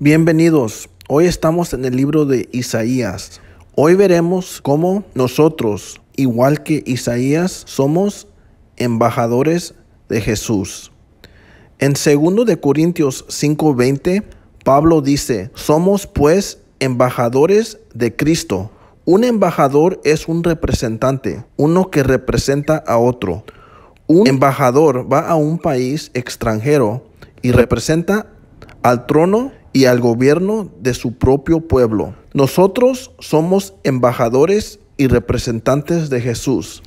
Bienvenidos, hoy estamos en el libro de Isaías. Hoy veremos cómo nosotros, igual que Isaías, somos embajadores de Jesús. En 2 de Corintios 5:20, Pablo dice, "Somos pues embajadores de Cristo." Un embajador es un representante, uno que representa a otro. Un embajador va a un país extranjero y representa al trono y al gobierno de su propio pueblo. Nosotros somos embajadores y representantes de Jesús.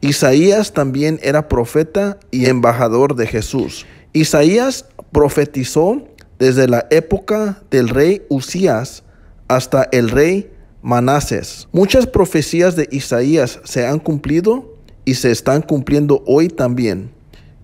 Isaías también era profeta y embajador de Jesús. Isaías profetizó desde la época del rey Usías hasta el rey Manases. Muchas profecías de Isaías se han cumplido y se están cumpliendo hoy también.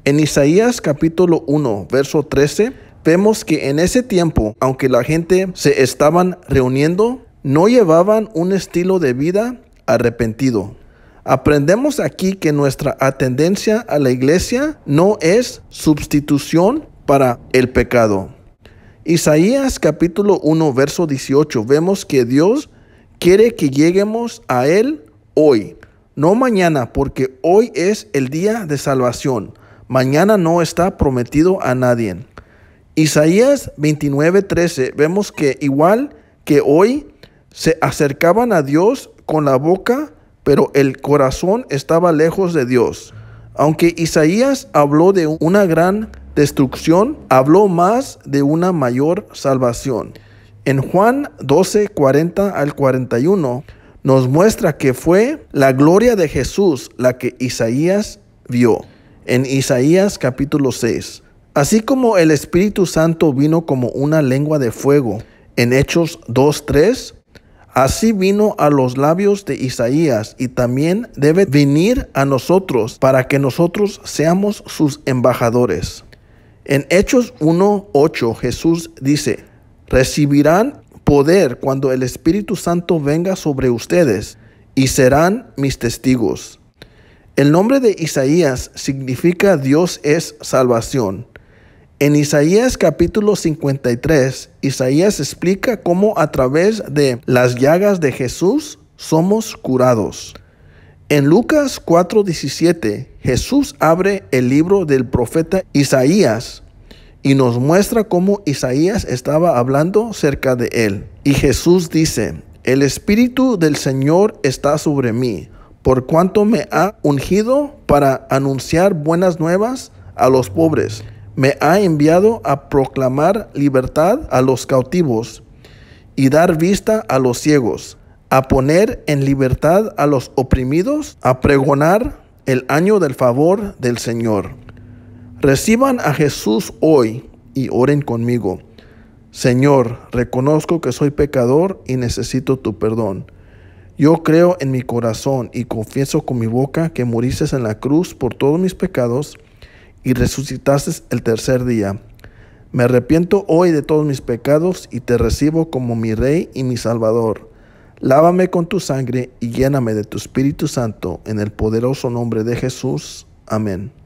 En Isaías capítulo 1, verso 13, Vemos que en ese tiempo, aunque la gente se estaban reuniendo, no llevaban un estilo de vida arrepentido. Aprendemos aquí que nuestra atendencia a la iglesia no es sustitución para el pecado. Isaías capítulo 1 verso 18 vemos que Dios quiere que lleguemos a Él hoy, no mañana, porque hoy es el día de salvación. Mañana no está prometido a nadie. Isaías 29:13 vemos que igual que hoy se acercaban a Dios con la boca, pero el corazón estaba lejos de Dios. Aunque Isaías habló de una gran destrucción, habló más de una mayor salvación. En Juan 12, 40 al 41, nos muestra que fue la gloria de Jesús la que Isaías vio. En Isaías capítulo 6. Así como el Espíritu Santo vino como una lengua de fuego en Hechos 2.3, así vino a los labios de Isaías y también debe venir a nosotros para que nosotros seamos sus embajadores. En Hechos 1.8 Jesús dice, recibirán poder cuando el Espíritu Santo venga sobre ustedes y serán mis testigos. El nombre de Isaías significa Dios es salvación. En Isaías capítulo 53, Isaías explica cómo a través de las llagas de Jesús somos curados. En Lucas 4:17, Jesús abre el libro del profeta Isaías y nos muestra cómo Isaías estaba hablando cerca de él. Y Jesús dice, el Espíritu del Señor está sobre mí, por cuanto me ha ungido para anunciar buenas nuevas a los pobres me ha enviado a proclamar libertad a los cautivos y dar vista a los ciegos, a poner en libertad a los oprimidos, a pregonar el año del favor del Señor. Reciban a Jesús hoy y oren conmigo. Señor, reconozco que soy pecador y necesito tu perdón. Yo creo en mi corazón y confieso con mi boca que moriste en la cruz por todos mis pecados y resucitaste el tercer día. Me arrepiento hoy de todos mis pecados y te recibo como mi Rey y mi Salvador. Lávame con tu sangre y lléname de tu Espíritu Santo en el poderoso nombre de Jesús. Amén.